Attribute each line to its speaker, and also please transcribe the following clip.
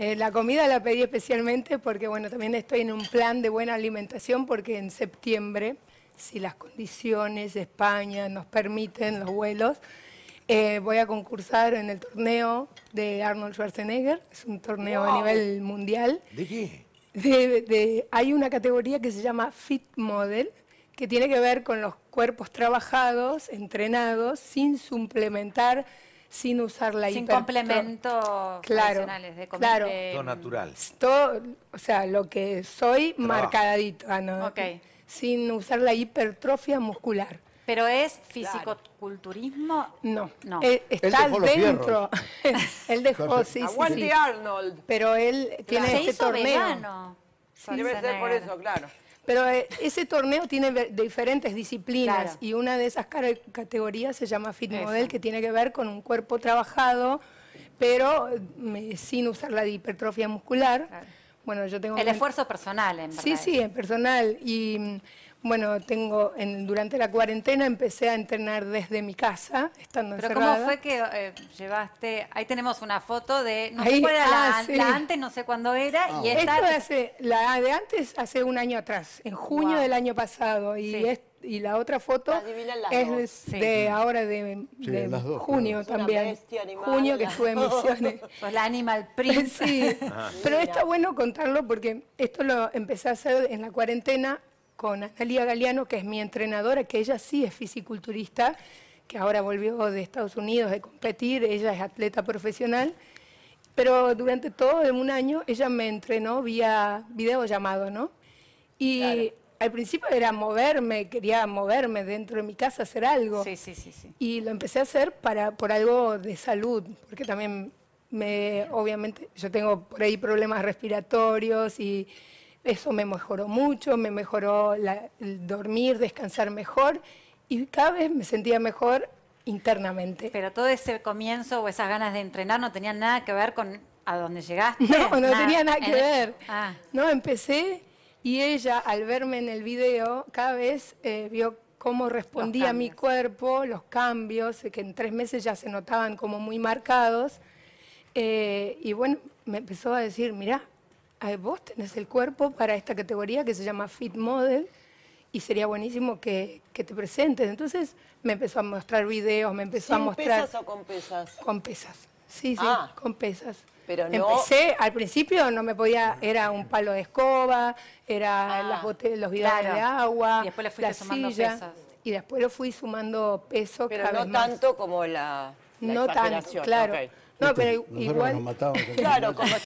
Speaker 1: Eh, la comida la pedí especialmente porque, bueno, también estoy en un plan de buena alimentación porque en septiembre, si las condiciones de España nos permiten los vuelos, eh, voy a concursar en el torneo de Arnold Schwarzenegger. Es un torneo a nivel mundial. ¿De qué? hay una categoría que se llama Fit Model, que tiene que ver con los cuerpos trabajados, entrenados, sin suplementar sin usar la hipertrofia. sin complementos claro, de claro, todo natural todo, o sea lo que soy Trabajo. marcadito ah, no, sin usar la hipertrofia muscular pero es fisicoculturismo no no eh, está dentro él dejó sí, aguante sí, sí. Arnold pero él tiene Se este hizo torneo vegano. debe ser por eso claro pero eh, ese torneo tiene diferentes disciplinas y una de esas categorías se llama Fit Model, que tiene que ver con un cuerpo trabajado, pero sin usar la hipertrofia muscular. Bueno, yo tengo el esfuerzo personal, en verdad. Sí, sí, en personal. Y mm, bueno, tengo en, durante la cuarentena empecé a entrenar desde mi casa, estando ¿Pero encerrada. ¿Pero cómo fue que eh, llevaste? Ahí tenemos una foto de, no sé cuál era ah, la, antes, no sé cuándo era. y ah, esta... Esto hace, la de antes hace un año atrás, en junio del año pasado. Y, es, y la otra foto es de, ahora de, junio también. junio que estuve en misiones. Pues la Animal Prince. Ah. pero está bueno contarlo porque esto lo empecé a hacer en la cuarentena con Analia Galeano, que es mi entrenadora, que ella sí es fisiculturista, que ahora volvió de Estados Unidos a competir, ella es atleta profesional, pero durante todo un año ella me entrenó vía video llamado, ¿no? Y al principio era moverme, quería moverme dentro de mi casa, hacer algo. Y lo empecé a hacer para, por algo de salud, porque también me, obviamente, yo tengo por ahí problemas respiratorios y eso me mejoró mucho, me mejoró dormir, descansar mejor y cada vez me sentía mejor internamente. Pero todo ese comienzo o esas ganas de entrenar no tenían nada que ver con a dónde llegaste. No, no tenía nada que ver. Ah. No, empecé y ella al verme en el video cada vez eh, vio cómo respondía mi cuerpo, los cambios, eh, que en tres meses ya se notaban como muy marcados. Eh, y bueno, me empezó a decir, mirá, vos tenés el cuerpo para esta categoría que se llama Fit Model y sería buenísimo que, te presentes. Entonces me empezó a mostrar videos, me empezó a mostrar... ¿Con pesas o con pesas? Con pesas, sí, sí, ah. con pesas. Pero no... Empecé, al principio no me podía, era un palo de escoba, era ah, las botellas, los vidrios de agua, y después le fuiste sumando pesas. Y después lo fui sumando peso Pero no tanto como la, No tanto, claro. No, pero igual... claro, como...